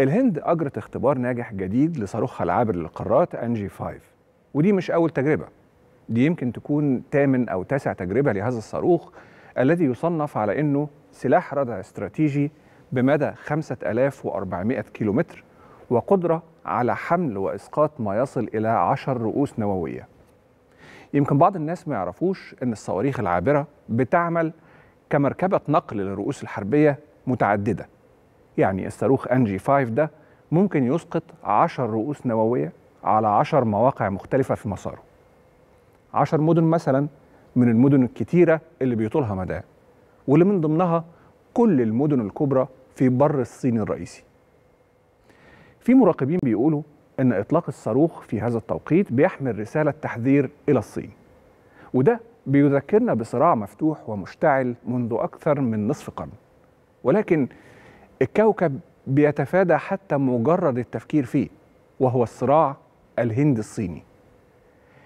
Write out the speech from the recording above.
الهند أجرت اختبار ناجح جديد لصاروخها العابر للقارات ان جي 5 ودي مش أول تجربة دي يمكن تكون تامن أو تاسع تجربة لهذا الصاروخ الذي يصنف على أنه سلاح ردع استراتيجي بمدى 5400 كيلومتر وقدرة على حمل وإسقاط ما يصل إلى 10 رؤوس نووية يمكن بعض الناس ما يعرفوش أن الصواريخ العابرة بتعمل كمركبة نقل للرؤوس الحربية متعددة يعني الصاروخ ان جي 5 ده ممكن يسقط 10 رؤوس نووية على 10 مواقع مختلفة في مساره 10 مدن مثلا من المدن الكتيرة اللي بيطولها مداه واللي من ضمنها كل المدن الكبرى في بر الصين الرئيسي في مراقبين بيقولوا ان اطلاق الصاروخ في هذا التوقيت بيحمل رساله تحذير الى الصين وده بيذكرنا بصراع مفتوح ومشتعل منذ اكثر من نصف قرن ولكن الكوكب بيتفادى حتى مجرد التفكير فيه وهو الصراع الهند الصيني